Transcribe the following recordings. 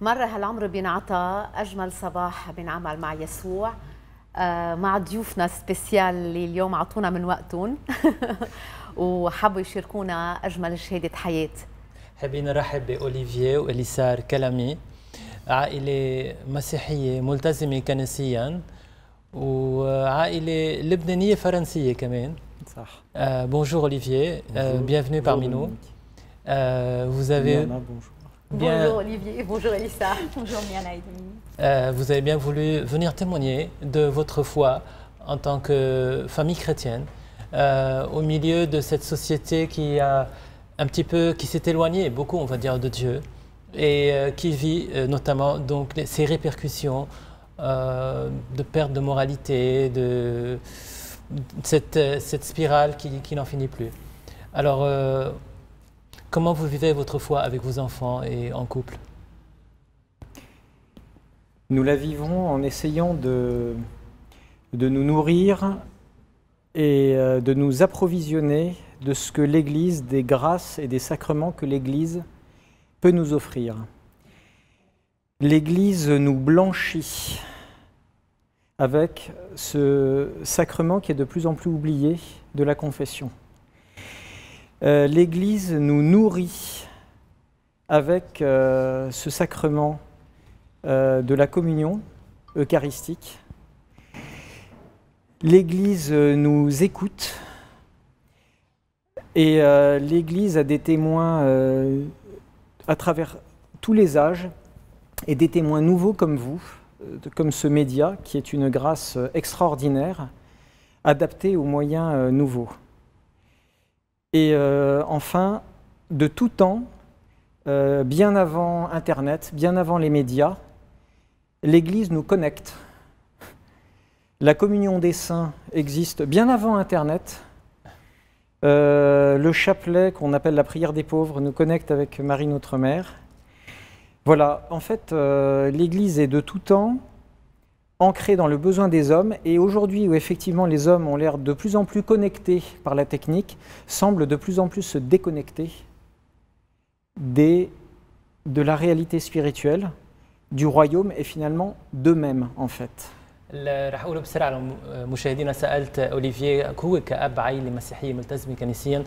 مرة هالعمر بينعطى أجمل صباح بنعمل مع يسوع آه، مع ضيوفنا سبيسيال اللي اليوم عطونا من وقتهم وحبوا يشاركونا أجمل شهادة حياة حابين نرحب بأوليفيا وإليسار كلامي عائلة مسيحية ملتزمة كنسيا وعائلة لبنانية فرنسية كمان صح بونجور أوليفيا بيانفنو بيانفوني parmi nous آه، vous avez Diana, bonjour. bonjour Olivier, bonjour Elissa. Bonjour Mianaïd. Euh, vous avez bien voulu venir témoigner de votre foi en tant que famille chrétienne euh, au milieu de cette société qui a un petit peu qui s'est éloignée beaucoup, on va dire, de Dieu et euh, qui vit euh, notamment donc ces répercussions de perte de moralité, de cette, spirale qui, qui n'en finit plus. Alors Comment vous vivez votre foi avec vos enfants et en couple Nous la vivons en essayant de, de nous nourrir et euh, de nous approvisionner de ce que l'Église, des grâces et des sacrements que l'Église peut nous offrir. L'Église nous blanchit avec ce sacrement qui est de plus en plus oublié de la confession. Euh, l'Église nous nourrit avec euh, ce sacrement euh, de la communion eucharistique. L'Église nous écoute et l'Église a des témoins à travers tous les âges et des témoins nouveaux comme vous, comme ce média qui est une grâce extraordinaire adaptée aux moyens nouveaux. Et euh, enfin, de tout temps, euh, bien avant Internet, bien avant les médias, l'Église nous connecte. La communion des saints existe bien avant Internet. Euh, le chapelet qu'on appelle la prière des pauvres nous connecte avec Marie notre Mère. Voilà, en fait, l'Église est de tout temps ancré dans le besoin des hommes. Et aujourd'hui, où effectivement les hommes ont l'air de plus en plus connectés par la technique, semblent de plus en plus se déconnecter des, de la réalité spirituelle, du royaume et finalement d'eux-mêmes, en fait. راح اقوله بسرعه لمشاهدينا سالت اوليفييه هو كاب عائله مسيحيه ملتزمه كنسيا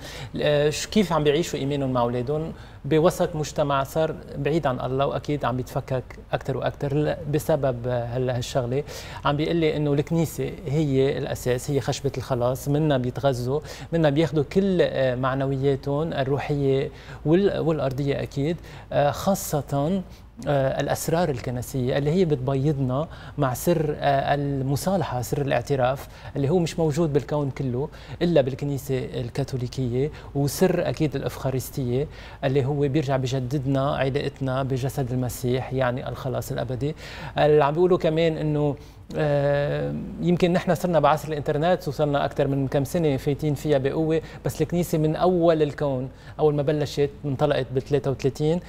كيف عم بيعيشوا ايمانهم مع اولادهم بوسط مجتمع صار بعيد عن الله واكيد عم بيتفكك اكثر واكثر بسبب هلا هالشغله عم بيقول لي انه الكنيسه هي الاساس هي خشبه الخلاص منها بيتغذوا منها بياخذوا كل آه، معنوياتهم الروحيه والارضيه اكيد آه، خاصه آه، الأسرار الكنسية اللي هي بتبيضنا مع سر آه، المصالحة سر الاعتراف اللي هو مش موجود بالكون كله إلا بالكنيسة الكاثوليكية وسر أكيد الأفخارستية اللي هو بيرجع بجددنا علاقتنا بجسد المسيح يعني الخلاص الأبدي اللي عم بيقولوا كمان إنه آه، يمكن نحن صرنا بعصر الانترنت وصرنا اكثر من كم سنه فايتين فيها بقوه بس الكنيسه من اول الكون اول ما بلشت انطلقت ب 33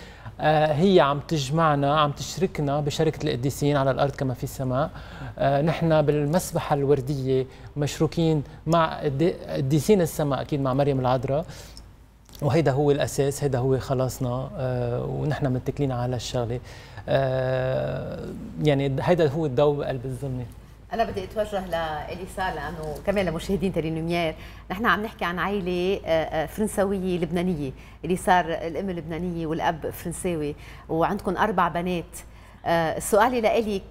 هي عم تجمعنا عم تشركنا بشركة القديسين على الأرض كما في السماء آه، نحن بالمسبحة الوردية مشروكين مع قديسين السماء أكيد مع مريم العذراء وهيدا هو الاساس هيدا هو خلاصنا آه، ونحن متكلين على الشغله آه، يعني هيدا هو الضوء بقلب الظلمه انا بدي اتوجه لاليسا لانه كمان لمشاهدين تيلي نوميير نحن عم نحكي عن عائله آه، فرنسويه لبنانيه اللي صار الام لبنانيه والاب فرنساوي وعندكم اربع بنات سؤالي لإلك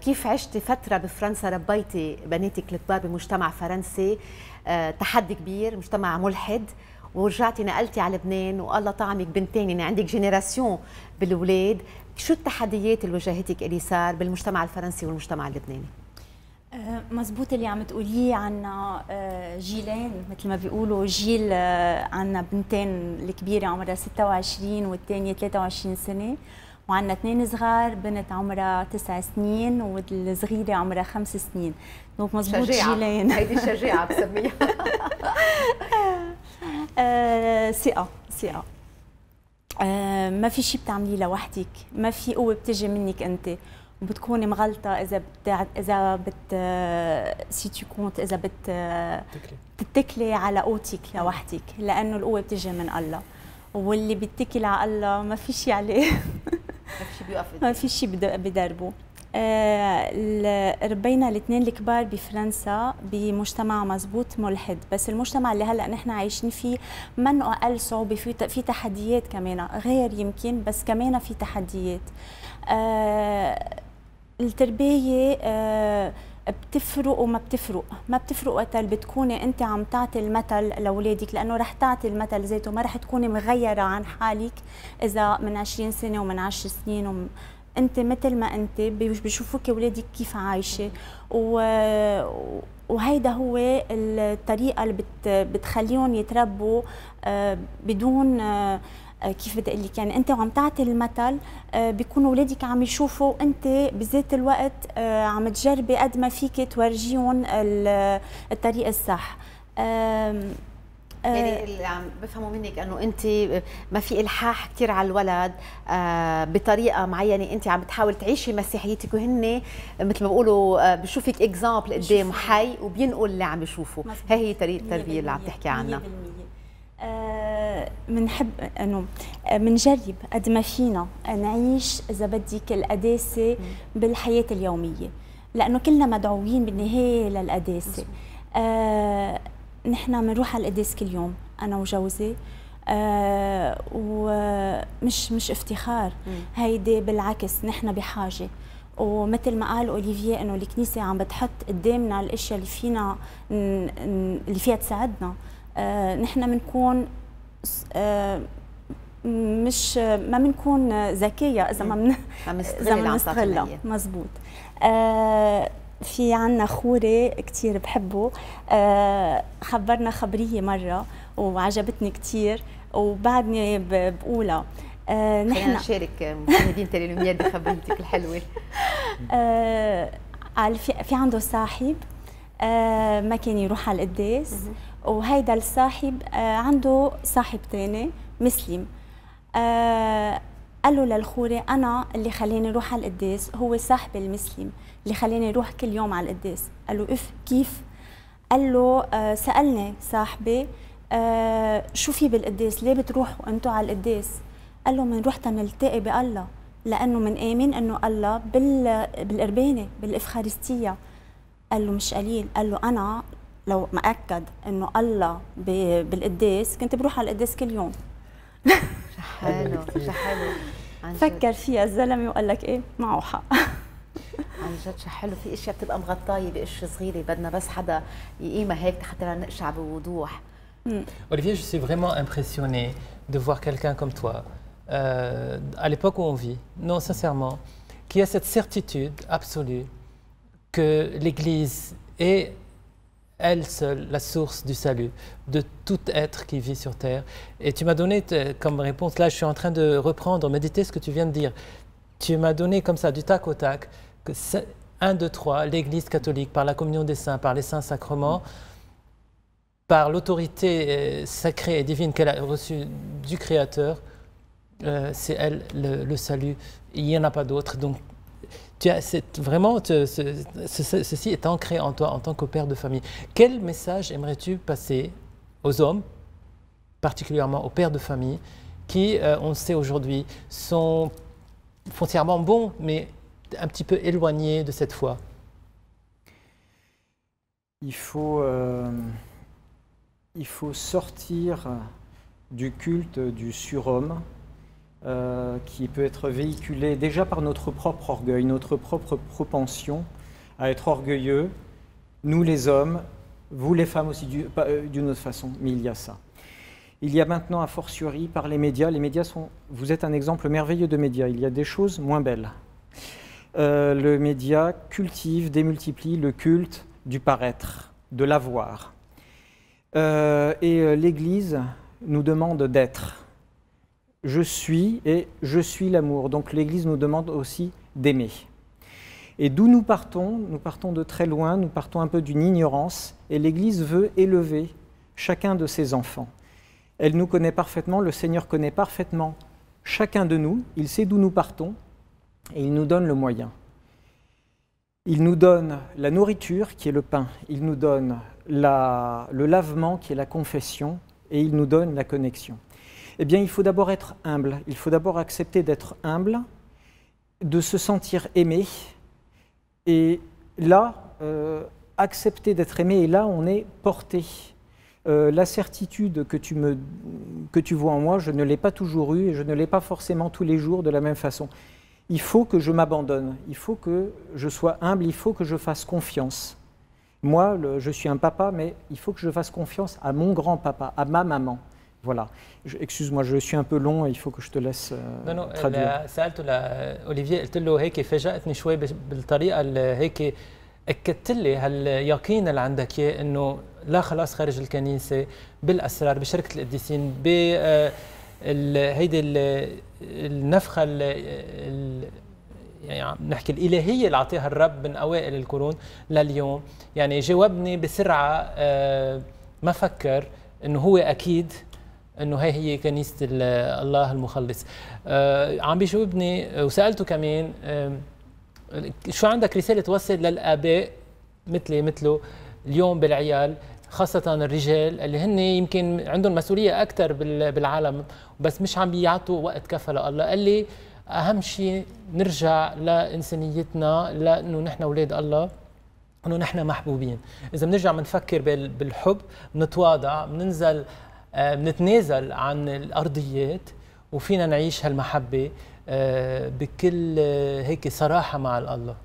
كيف عشتي فترة بفرنسا ربيتي بناتك الكبار بمجتمع فرنسي تحدي كبير مجتمع ملحد ورجعتي نقلتي على لبنان والله طعمك بنتين يعني عندك جينيراسيون بالولاد شو التحديات اللي واجهتك اليسار بالمجتمع الفرنسي والمجتمع اللبناني؟ أه، مزبوط اللي عم تقوليه عنا أه، جيلين مثل ما بيقولوا جيل أه، عنا بنتين الكبيرة عمرها 26 والثانية 23 سنة وعندنا اثنين صغار بنت عمرها تسع سنين والصغيرة عمرها خمس سنين دونك مزبوط شجاعة. جيلين هيدي شجاعة بسميها ثقه euh, ثقه euh, ما في شيء بتعمليه لوحدك ما في قوه بتجي منك انت وبتكوني مغلطه اذا بت اذا بت سي تي كونت اذا بت آه، تتكلي على قوتك لوحدك لانه القوه بتجي من الله واللي بيتكل على الله ما في شيء عليه ما في شيء بيوقف ما في شيء بدربه آه، ربينا الاثنين الكبار بفرنسا بمجتمع مزبوط ملحد بس المجتمع اللي هلا نحن عايشين فيه من اقل صعوبه في في تحديات كمان غير يمكن بس كمان في تحديات آه، التربيه آه، بتفرق وما بتفرق ما بتفرق وقت اللي بتكوني انت عم تعطي المثل لاولادك لانه رح تعطي المثل ذاته ما رح تكوني مغيره عن حالك اذا من 20 سنه ومن 10 سنين وم... انت مثل ما انت بيشوفوك اولادك كيف عايشه و... وهيدا هو الطريقه اللي بت... بتخليهم يتربوا آه، بدون آه، آه، كيف بدي اقول لك يعني انت وعم تعطي المثل بيكونوا اولادك عم يشوفوا انت بذات الوقت عم تجربي قد ما فيك تورجيهم الطريق الصح آه، يعني اللي عم بفهمه منك انه انت ما في الحاح كثير على الولد آه، بطريقه معينه انت عم تحاول تعيشي مسيحيتك وهن مثل ما بقولوا آه، بشوفك اكزامبل قدام حي وبينقل اللي عم يشوفه هي هي طريقه التربيه اللي عم تحكي عنها بنحب انه بنجرب قد ما فينا نعيش اذا بدك القداسه بالحياه اليوميه لانه كلنا مدعوين بالنهايه للقداسه نحن بنروح على القداس كل يوم انا وجوزي آه ومش مش افتخار هيدي بالعكس نحن بحاجه ومثل ما قال اوليفيه انه الكنيسه عم بتحط قدامنا الاشياء اللي فينا اللي فيها تساعدنا آه نحن بنكون آه مش ما بنكون ذكيه اذا ما من اذا ما بنستغلها مزبوط آه في عنا خوري كتير بحبه آه، خبرنا خبرية مرة وعجبتني كتير وبعدني بقولها آه، نحن نشارك مشاهدين تالي بخبرتك الحلوة آه، قال في عنده صاحب ما كان يروح على القداس وهيدا الصاحب عنده صاحب تاني مسلم قال له للخوري انا اللي خلاني اروح على القداس هو صاحبي المسلم اللي خلاني اروح كل يوم على القداس قال له اف كيف قال له آه سالني صاحبي آه شو في بالقداس ليه بتروحوا انتم على القداس قال له من رحت نلتقي بالله لانه من امن انه الله بال بالقربانه بالافخارستيه قال له مش قليل قال له انا لو مأكد انه الله بالقداس كنت بروح على القداس كل يوم شحاله شحاله فكر فيها الزلمه وقال لك ايه معه حق Olivier, je suis vraiment impressionné de voir quelqu'un comme toi, euh, à l'époque où on vit, non, sincèrement, qui a cette certitude absolue que l'Église est elle seule la source du salut de tout être qui vit sur terre. Et tu m'as donné comme réponse, là je suis en train de reprendre, méditer ce que tu viens de dire. Tu m'as donné comme ça, du tac au tac, 1, 2, 3, l'Église catholique, par la communion des saints, par les saints sacrements, par l'autorité euh, sacrée et divine qu'elle a reçue du Créateur, euh, c'est elle le, salut. Il n'y en a pas d'autre. Donc, tu as, vraiment, ceci est ancré en toi en tant que père de famille. Quel message aimerais-tu passer aux hommes, particulièrement aux pères de famille, qui, euh, on le sait aujourd'hui, sont foncièrement bons, mais un petit peu éloigné de cette foi il faut, euh, il faut sortir du culte du surhomme euh, qui peut être véhiculé déjà par notre propre orgueil, notre propre propension à être orgueilleux, nous les hommes, vous les femmes aussi euh, d'une autre façon, mais il y a ça. Il y a maintenant a fortiori par les médias, les médias sont, vous êtes un exemple merveilleux de médias, il y a des choses moins belles. Euh, le média cultive, démultiplie le culte du paraître, de l'avoir. Euh, et euh, l'Église nous demande d'être. Je suis et je suis l'amour. Donc l'Église nous demande aussi d'aimer. Et d'où nous partons Nous partons de très loin, nous partons un peu d'une ignorance, et l'Église veut élever chacun de ses enfants. Elle nous connaît parfaitement, le Seigneur connaît parfaitement chacun de nous, il sait d'où nous partons, et il nous donne le moyen. Il nous donne la nourriture qui est le pain, il nous donne le lavement qui est la confession et il nous donne la connexion. Eh bien, il faut d'abord être humble, il faut d'abord accepter d'être humble, de se sentir aimé et là, euh, accepter d'être aimé et là, on est porté. Euh, la certitude que tu, me, que tu vois en moi, je ne l'ai pas toujours eue et je ne l'ai pas forcément tous les jours de la même façon il faut que je m'abandonne, il faut que je sois humble, il faut que je fasse confiance. Moi, le, je suis un papa, mais il faut que je fasse confiance à mon grand-papa, à ma maman. Voilà. Excuse-moi, je suis un peu long, il faut que je te laisse euh, non, non, traduire. سألت أوليفييه قلت له هيك فاجأتني شوي بالطريقة هيك أكدت لي هاليقين اللي عندك إياه إنه لا خلاص خارج الكنيسة بالأسرار بشركة القديسين ب هيدي النفخه ال يعني عم نحكي الالهيه اللي عطيها الرب من اوائل القرون لليوم يعني جاوبني بسرعه آه، ما فكر انه هو اكيد انه هي هي كنيسه الله المخلص آه، عم بيجاوبني وسالته كمان آه، شو عندك رساله توصل للاباء مثلي مثله اليوم بالعيال خاصة الرجال اللي هن يمكن عندهم مسؤولية أكثر بالعالم بس مش عم بيعطوا وقت كفى لله قال لي أهم شيء نرجع لإنسانيتنا لأنه نحن أولاد الله انه نحن محبوبين اذا بنرجع بنفكر بالحب بنتواضع بننزل آه، بنتنازل عن الارضيات وفينا نعيش هالمحبه آه، بكل آه، هيك صراحه مع الله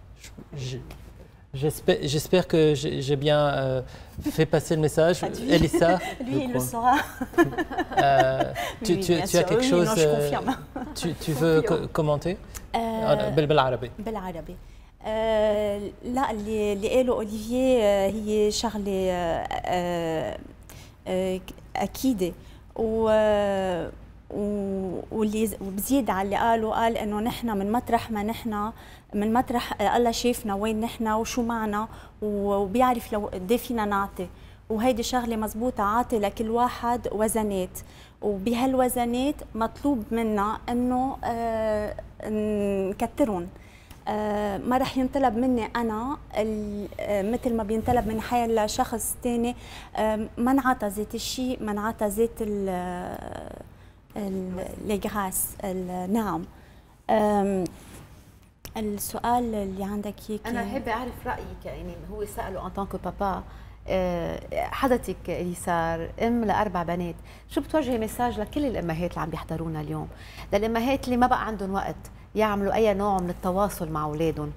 J'espère que j'ai bien euh, fait passer le message. Lui, il le saura. Euh, tu, as quelque chose. Non, je euh, confirme. Tu, veux commenter Olivier, بالعربي لا اللي et قاله et هي شغله اكيده و واللي a على اللي قاله قال انه من مطرح الله شافنا وين نحن وشو معنا وبيعرف لو قد إيه فينا نعطي وهيدي شغله مزبوطه عاطي لكل واحد وزنات وبهالوزنات مطلوب منا انه آه نكترهم آه ما رح ينطلب مني انا آه، مثل ما بينطلب من حي شخص ثاني آه ما انعطى ذات الشيء ما انعطى ذات آه، غراس النعم السؤال اللي عندك هيك انا احب اعرف رايك يعني هو ساله ان طانكو بابا حضرتك اليسار ام لاربع بنات شو بتوجهي مساج لكل الامهات اللي عم بيحضرونا اليوم للامهات اللي ما بقى عندهم وقت يعملوا اي نوع من التواصل مع اولادهم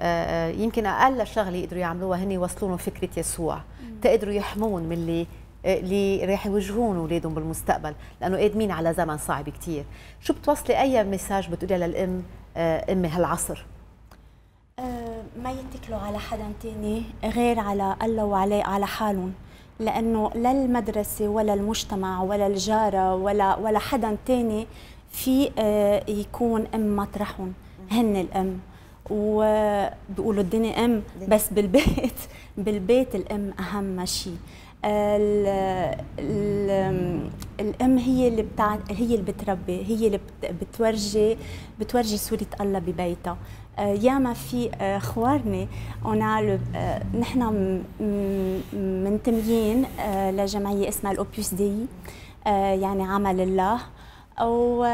آه، آه، يمكن اقل شغله يقدروا يعملوها هن يوصلون فكره يسوع تقدروا يحمون من اللي آه، اللي راح يوجهون اولادهم بالمستقبل لانه قادمين على زمن صعب كثير شو بتوصلي اي مساج بتقولي للام آه، ام هالعصر آه، ما يتكلوا على حدا تاني غير على الله وعلي على حالهم لانه لا المدرسه ولا المجتمع ولا الجاره ولا ولا حدا تاني في آه، يكون ام مطرحهم هن الام وبيقولوا الدنيا ام بس بالبيت بالبيت الام اهم شيء الام هي اللي بتاع هي اللي بتربي هي اللي بتورجي بتورجي صوره الله ببيتها آه، ياما في اخوارنا آه، اون آه، نحن منتميين لجمعيه اسمها الاوبيوس دي يعني عمل الله و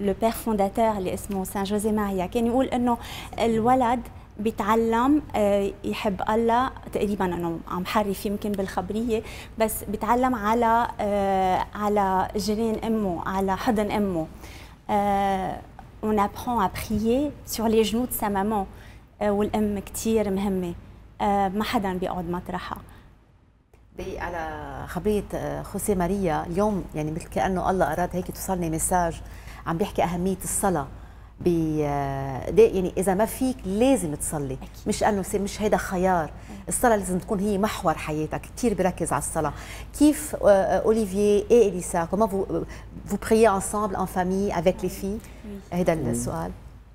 لو بير فونداتور اللي اسمه سان جوزي ماريا كان يقول انه الولد بتعلم آه، يحب الله تقريبا انا عم حرف يمكن بالخبريه بس بتعلم على آه، على جنين امه على حضن امه آه، on apprend à prier sur les genoux de sa maman والام كثير مهمه ما حدا بيقعد مطرحها دقيق على خبرية خوسي ماريا اليوم يعني مثل كأنه الله أراد هيك توصلني مساج عم بيحكي أهمية الصلاة يعني اذا ما فيك لازم تصلي أكيد. مش انه مش هذا خيار الصلاه لازم تكون هي محور حياتك كيف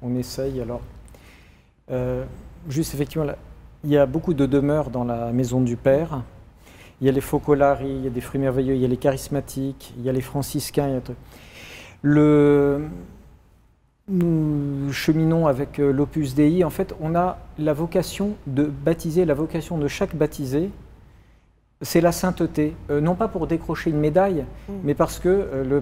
On essaye alors. Euh، juste effectivement, il y a beaucoup de demeures dans la maison du Père. Il y a les focolari, il y a des fruits merveilleux, il y a les charismatiques, il y a les franciscains. Il y le, nous cheminons avec euh, l'Opus Dei, en fait, on a la vocation de baptiser, la vocation de chaque baptisé, c'est la sainteté. Euh, non pas pour décrocher une médaille, mm. mais parce que euh,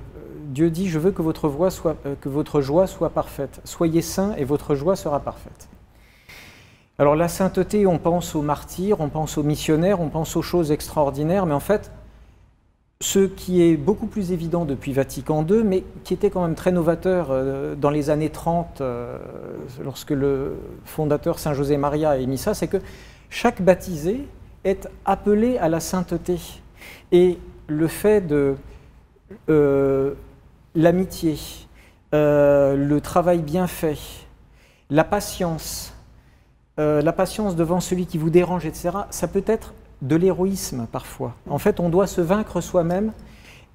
Dieu dit Je veux que votre, voix soit, que votre joie soit parfaite. Soyez saints et votre joie sera parfaite. Alors, la sainteté, on pense aux martyrs, on pense aux missionnaires, on pense aux choses extraordinaires, mais en fait, ce qui est beaucoup plus évident depuis Vatican II, mais qui était quand même très novateur euh, dans les années 30, euh, lorsque le fondateur Saint José Maria a émis ça, c'est que chaque baptisé est appelé à la sainteté. Et le fait de euh, l'amitié, le travail bien fait, la patience, la patience devant celui qui vous dérange, etc., ça peut être de l'héroïsme parfois. En fait, on doit se vaincre soi-même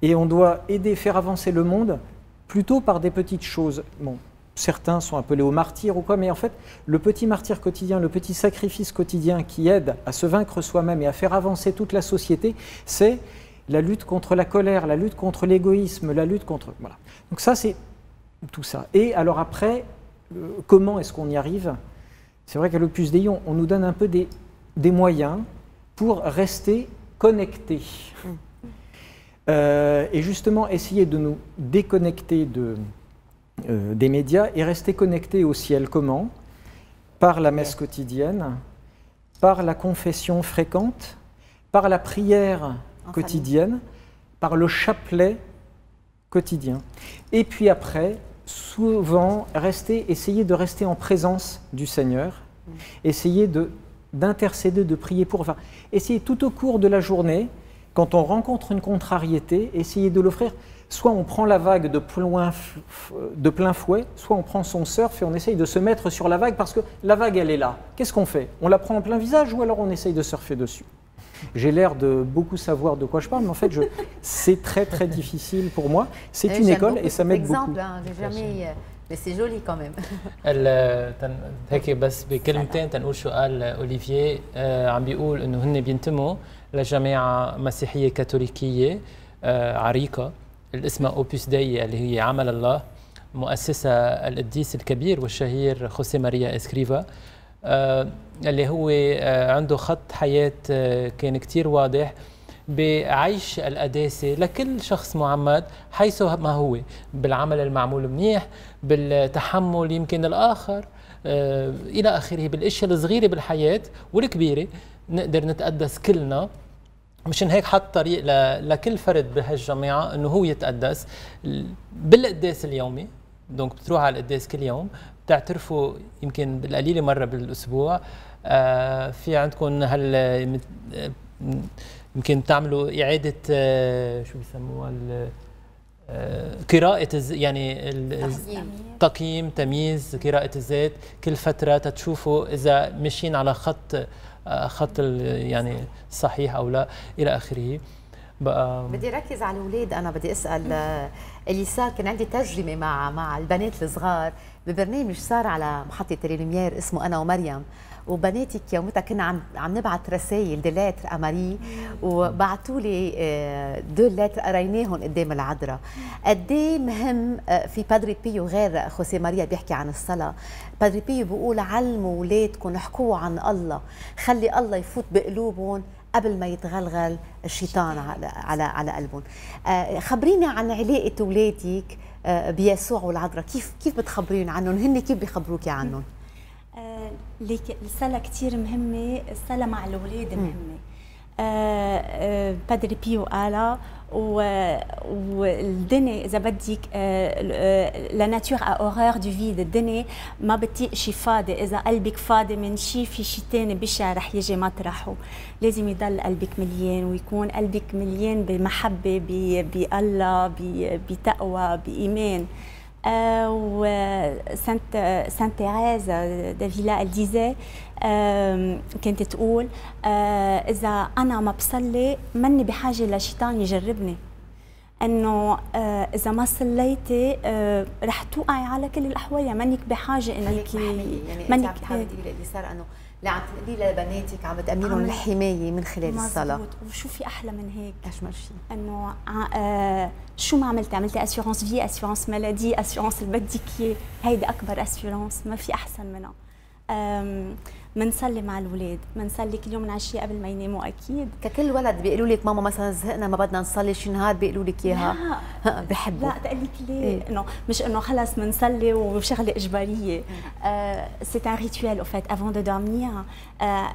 et on doit aider, faire avancer le monde plutôt par des petites choses. Bon, certains sont appelés aux martyrs ou quoi, mais en fait, le petit martyr quotidien, le petit sacrifice quotidien qui aide à se vaincre soi-même et à faire avancer toute la société, c'est la lutte contre la colère, la lutte contre l'égoïsme, la lutte contre... Voilà. Donc ça, c'est tout ça. Et alors après, euh, comment est-ce qu'on y arrive C'est vrai qu'à l'Opus Dei, on, on nous donne un peu des, des moyens, pour rester connecté. Euh, et justement, essayer de nous déconnecter de, euh, des médias et rester connecté au ciel. Comment Par la messe quotidienne, par la confession fréquente, par la prière quotidienne, par le chapelet quotidien. Et puis après, souvent, rester, essayer de rester en présence du Seigneur, mm. essayer de d'intercéder, de prier pour. Enfin, essayez tout au cours de la journée, quand on rencontre une contrariété, essayez de l'offrir. Soit on prend la vague de plein, fouet, soit on prend son surf et on essaye de se mettre sur la vague parce que la vague, elle est là. Qu'est-ce qu'on fait On la prend en plein visage ou alors on essaye de surfer dessus j'ai l'air de beaucoup savoir de quoi je parle, mais en fait, c'est très très difficile pour moi. C'est une école et ça m'aide beaucoup. Hein. بس جولي كمان هيك بس بكلمتين تنقول شو قال آه، اوليفييه آه، عم بيقول انه هن بينتموا لجماعه مسيحيه كاثوليكيه آه، عريقه الاسم اوبوس داي اللي هي عمل الله مؤسسه القديس الكبير والشهير خوسي ماريا اسكريفا اللي هو عنده خط حياه كان كثير واضح بعيش القداسة لكل شخص معمد حيث ما هو بالعمل المعمول منيح بالتحمل يمكن الآخر آه، إلى آخره بالأشياء الصغيرة بالحياة والكبيرة نقدر نتقدس كلنا مشان هيك حط طريق لكل فرد بهالجماعة أنه هو يتقدس بالقداس اليومي دونك بتروح على القداس كل يوم بتعترفوا يمكن بالقليله مره بالاسبوع آه، في عندكم هال يمكن تعملوا اعاده آه، شو بيسموها آه، قراءة يعني تقييم تمييز قراءة الزيت كل فترة تتشوفوا إذا مشين على خط آه، خط يعني صحيح أو لا إلى آخره بقى بدي ركز على الاولاد انا بدي اسال آه، اليسار كان عندي ترجمه مع مع البنات الصغار ببرنامج صار على محطه تريليمير اسمه انا ومريم وبناتي يومتها كنا عم عم نبعث رسائل دي لاتر اماري وبعثوا لي آه، دو لاتر قريناهم قدام العذراء قد إيه مهم آه، في بادري بيو غير خوسي ماريا بيحكي عن الصلاه بادري بيو بيقول علموا اولادكم احكوا عن الله خلي الله يفوت بقلوبهم قبل ما يتغلغل الشيطان على على, على قلبهم آه، خبرينا عن علاقه اولادك آه، بيسوع والعذراء كيف كيف بتخبرين عنهم هن كيف بيخبروكي عنهم آه، ليك الصلاه كثير مهمه الصلاه مع الاولاد مهمه آه، آه، بادري بيو آلا والدني اذا بدك آه، لا ناتور ا اورور دو فيد الدني ما بتيقشي فاضي اذا قلبك فاضي من شيء في شيء ثاني بشع رح يجي مطرحه لازم يضل قلبك مليان ويكون قلبك مليان بمحبه بالله بتقوى بايمان و سانت سانت تيريز دافيلا اللي ديزي كانت تقول اذا انا ما بصلي مني بحاجه لشيطان يجربني انه آه، اذا ما صليتي آه، رح توقعي على كل الاحوال يعني منك بحاجه انك يعني منك عم تحاولي تقولي اللي صار انه اللي عم تنقليه لبناتك عم بتامني لهم الحمايه من خلال مزبوط. الصلاه مزبوط وشو في احلى من هيك اجمل شيء انه آه شو ما عملتي عملتي اسيورانس في اسيورانس مالادي اسيورانس اللي بدك اياه هيدي اكبر اسيورانس ما في احسن منها بنصلي مع الولاد بنصلي كل يوم العشيه قبل ما يناموا اكيد ككل ولد بيقولوا لك ماما مثلا زهقنا ما بدنا نصلي شي نهار بيقولوا لك اياها بحبوا لا تقول لك ليه إيه؟ انه مش انه خلص بنصلي وشغله اجباريه سي ان ريتوال او فات افون دو دورمير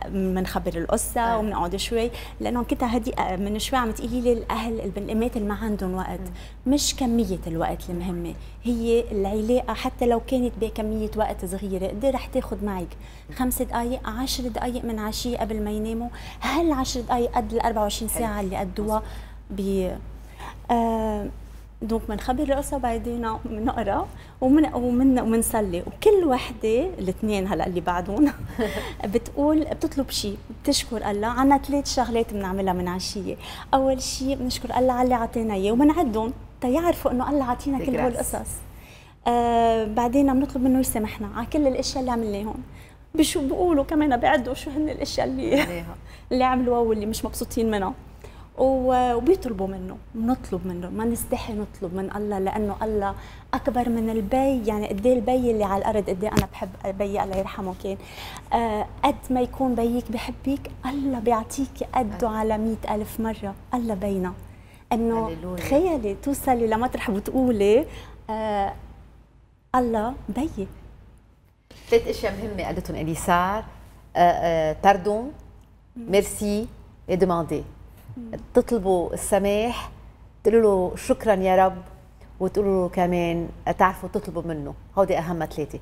بنخبر القصه آه. آه، إيه. وبنقعد شوي لانه كنت هدي آه، من شوي عم تقولي لي الاهل البنات اللي ما عندهم وقت م. إيه. مش كميه الوقت المهمه هي العلاقه حتى لو كانت بكميه وقت صغيره قد رح تاخذ معك خمس دقائق دقائق 10 دقائق من عشية قبل ما يناموا هل 10 دقائق قد ال 24 ساعة اللي قدوها ب آه، دونك بنخبر القصه بعدين بنقرا ومن ومن ومنصلي وكل وحده الاثنين هلا اللي بعدهم بتقول بتطلب شيء بتشكر الله عنا ثلاث شغلات بنعملها من عشيه اول شيء بنشكر الله على اللي عطينا اياه وبنعدهم تيعرفوا انه الله عطينا كل هالقصص آه بعدين بنطلب منه يسامحنا على كل الاشياء اللي عملناهم بشو بقولوا كمان بيعدوا شو هن الاشياء اللي عليها. اللي عملوها واللي مش مبسوطين منها وبيطلبوا منه بنطلب منه ما نستحي نطلب من الله لانه الله اكبر من البي يعني قد إيه البي اللي على الارض قد إيه انا بحب بي الله يرحمه كان آه، قد ما يكون بيك بحبك الله بيعطيك قده على مئة ألف مره الله بينا انه تخيلي توصلي لمطرح وتقولي آه، الله بيي ثلاث اشياء مهمه قالتهم اليسار باردون ميرسي ديماندي تطلبوا السماح تقولوا له شكرا يا رب وتقولوا له كمان تعرفوا تطلبوا منه هودي اهم ثلاثه